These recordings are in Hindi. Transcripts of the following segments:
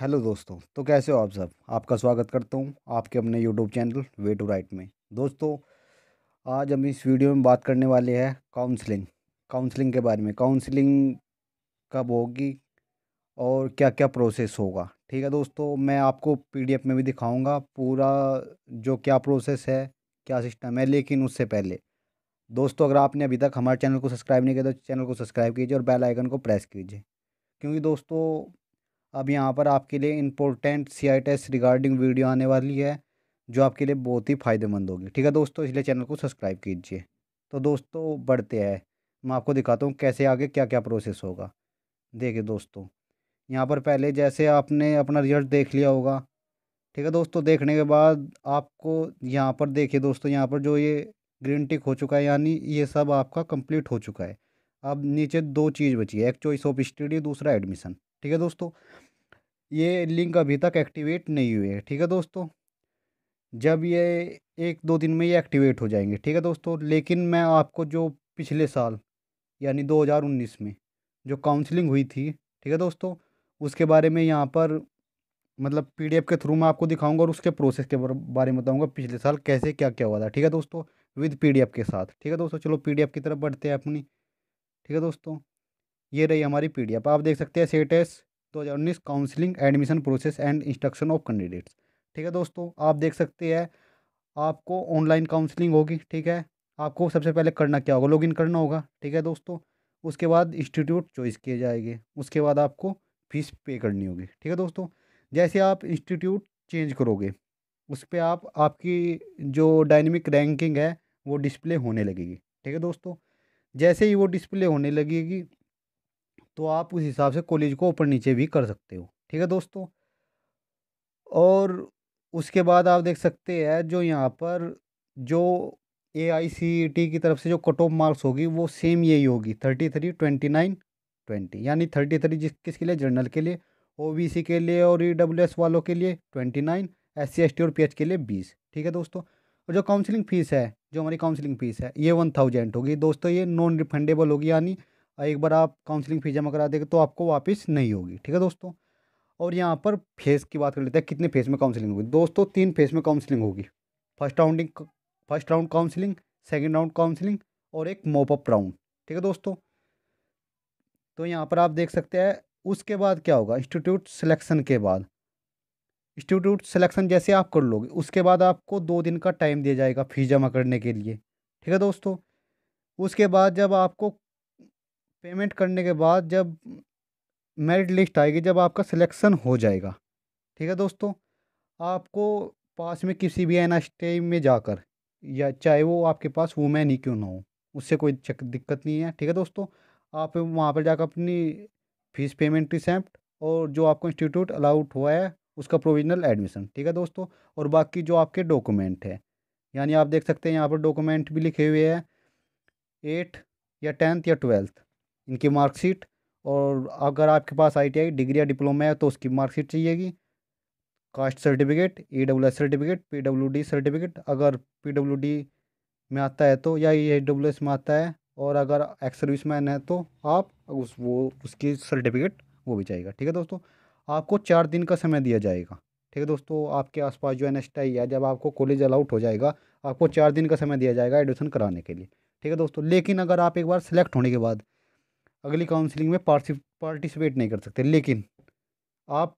हेलो दोस्तों तो कैसे हो आप सब आपका स्वागत करता हूँ आपके अपने YouTube channel way to right में दोस्तों आज हम इस वीडियो में बात करने वाले हैं काउंसलिंग काउंसलिंग के बारे में काउंसलिंग कब होगी और क्या क्या प्रोसेस होगा ठीक है दोस्तों मैं आपको पीडीएफ में भी दिखाऊंगा पूरा जो क्या प्रोसेस है क्या सिस्टम है लेकिन उससे पहले दोस्तों अगर आपने अभी तक हमारे चैनल को सब्सक्राइब नहीं किया तो चैनल को सब्सक्राइब कीजिए और बेल आइकन को प्रेस कीजिए क्योंकि दोस्तों अब यहाँ पर आपके लिए important C I test regarding video आने वाली है जो आपके लिए बहुत ही फ़ायदेमंद होगी ठीक है दोस्तों इसलिए चैनल को सब्सक्राइब कीजिए तो दोस्तों बढ़ते हैं मैं आपको दिखाता हूँ कैसे आगे क्या क्या प्रोसेस होगा देखिए दोस्तों यहाँ पर पहले जैसे आपने अपना रिजल्ट देख लिया होगा ठीक है दोस्तों देखने के बाद आपको यहाँ पर देखिए दोस्तों यहाँ पर जो ये ग्रीन टिक हो चुका है यानी ये सब आपका कंप्लीट हो चुका है अब नीचे दो चीज़ बची है एक चॉइस ऑफ स्टडी दूसरा एडमिशन ठीक है दोस्तों ये लिंक अभी तक एक्टिवेट नहीं हुए है ठीक है दोस्तों जब ये एक दो दिन में ये एक्टिवेट हो जाएंगे ठीक है दोस्तों लेकिन मैं आपको जो पिछले साल यानी 2019 में जो काउंसलिंग हुई थी ठीक है दोस्तों उसके बारे में यहाँ पर मतलब पीडीएफ के थ्रू मैं आपको दिखाऊंगा और उसके प्रोसेस के बारे में बताऊंगा पिछले साल कैसे क्या क्या हुआ था ठीक है दोस्तों विद पीडीएफ के साथ ठीक है दोस्तों चलो पीडीएफ की तरफ बढ़ते हैं अपनी ठीक है दोस्तों ये रही हमारी पी डी आप देख सकते हैं सेटेस 2019 counselling admission process and instruction of candidates ठीक है दोस्तों आप देख सकते हैं आपको ऑनलाइन काउंसलिंग होगी ठीक है आपको सबसे पहले करना क्या होगा लॉगिन करना होगा ठीक है दोस्तों उसके बाद इंस्टीट्यूट चॉइस किए जाएंगे उसके बाद आपको फीस पे करनी होगी ठीक है दोस्तों जैसे आप इंस्टीट्यूट चेंज करोगे उस पर आप आपकी जो डायनेमिक रैंकिंग है वो डिस्प्ले होने लगेगी ठीक है दोस्तों जैसे ही वो डिस्प्ले होने लगेगी तो आप उस हिसाब से कॉलेज को ऊपर नीचे भी कर सकते हो ठीक है दोस्तों और उसके बाद आप देख सकते हैं जो यहाँ पर जो ए आई सी टी की तरफ से जो कट ऑफ मार्क्स होगी वो सेम यही होगी thirty three twenty nine twenty यानी थर्टी थ्री जिस किसके लिए जर्नल के लिए ओ बी सी के लिए और ई डब्ल्यू एस वालों के लिए twenty nine S C S T और पी एच के लिए बीस ठीक है दोस्तों और जो काउंसलिंग फ़ीस है जो हमारी काउंसलिंग फ़ीस है ये वन थाउजेंड होगी दोस्तों ये नॉन रिफंडेबल होगी यानी एक बार आप काउंसलिंग फ़ीस जमा करा देंगे तो आपको वापस नहीं होगी ठीक है दोस्तों और यहाँ पर फेस की बात कर लेते हैं कितने फेस में काउंसलिंग होगी दोस्तों तीन फेस में काउंसलिंग होगी first rounding first round counselling second round counselling और एक मोपअप राउंड ठीक है दोस्तों तो यहाँ पर आप देख सकते हैं उसके बाद क्या होगा इंस्टीट्यूट सिलेक्शन के बाद इंस्टीट्यूट सिलेक्शन जैसे आप कर लोगे उसके बाद आपको दो दिन का टाइम दिया जाएगा फ़ीस जमा करने के लिए ठीक है दोस्तों उसके बाद जब आपको पेमेंट करने के बाद जब मेरिट लिस्ट आएगी जब आपका सिलेक्शन हो जाएगा ठीक है दोस्तों आपको पास में किसी भी एन में जाकर या चाहे वो आपके पास वुमेन ही क्यों ना हो उससे कोई दिक्कत नहीं है ठीक है दोस्तों आप वहाँ पर जाकर अपनी फ़ीस पेमेंट रिसेप्ट और जो आपको इंस्टीट्यूट अलाउट हुआ है उसका प्रोविजनल एडमिशन ठीक है दोस्तों और बाकी जो आपके डॉक्यूमेंट है यानी आप देख सकते हैं यहाँ पर डॉक्यूमेंट भी लिखे हुए हैं एट या टेंथ या ट्वेल्थ इनकी मार्कशीट और अगर आपके पास आईटीआई डिग्री या डिप्लोमा है तो उसकी मार्कशीट चाहिएगी caste certificate E W S certificate P W D certificate अगर पी डब्ल्यू डी में आता है तो या ई डब्ल्यू एस में आता है और अगर एक्स सर्विस मैन है तो आप उस वो उसकी सर्टिफिकेट वो भी चाहिएगा ठीक है दोस्तों आपको चार दिन का समय दिया जाएगा ठीक है दोस्तों आपके आसपास जो एन एस है जब आपको कॉलेज अलाउट हो जाएगा आपको चार दिन का समय दिया जाएगा एडमिशन कराने के लिए ठीक है दोस्तों लेकिन अगर आप एक बार सेलेक्ट होने के बाद अगली काउंसिलिंग में पार्टिसिपेट नहीं कर सकते लेकिन आप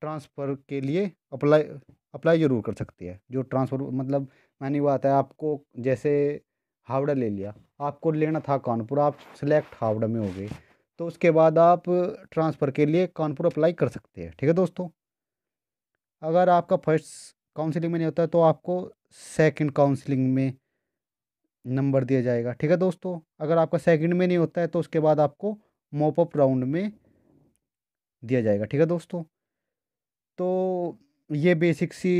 ट्रांसफ़र के लिए अप्लाई अप्लाई ज़रूर कर सकते हैं जो ट्रांसफ़र मतलब मैंने बात है आपको जैसे हावड़ा ले लिया आपको लेना था कानपुर आप सिलेक्ट हावड़ा में हो गए तो उसके बाद आप ट्रांसफ़र के लिए कानपुर अप्लाई कर सकते हैं ठीक है दोस्तों अगर आपका फर्स्ट काउंसलिंग में नहीं होता तो आपको सेकंड काउंसलिंग में नंबर दिया जाएगा ठीक है दोस्तों अगर आपका सेकंड में नहीं होता है तो उसके बाद आपको मोपअप राउंड में दिया जाएगा ठीक है दोस्तों तो ये बेसिक सी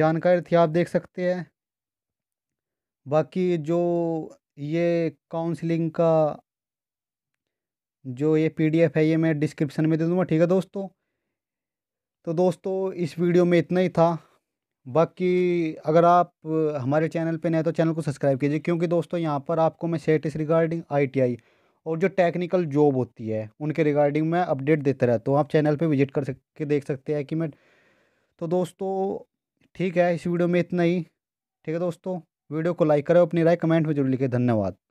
जानकारी थी आप देख सकते हैं बाकी जो ये काउंसलिंग का जो ये पीडीएफ है ये मैं डिस्क्रिप्शन में दे दूँगा ठीक है दोस्तों तो दोस्तों इस वीडियो में इतना ही था बाकी अगर आप हमारे चैनल पे नए तो चैनल को सब्सक्राइब कीजिए क्योंकि दोस्तों यहाँ पर आपको मैं सेट रिगार्डिंग आईटीआई और जो टेक्निकल जॉब होती है उनके रिगार्डिंग मैं अपडेट देता रहता तो हूँ आप चैनल पे विजिट कर सक के देख सकते हैं कि मैं तो दोस्तों ठीक है इस वीडियो में इतना ही ठीक है दोस्तों वीडियो को लाइक करें अपनी राय कमेंट में जरूर लिखे धन्यवाद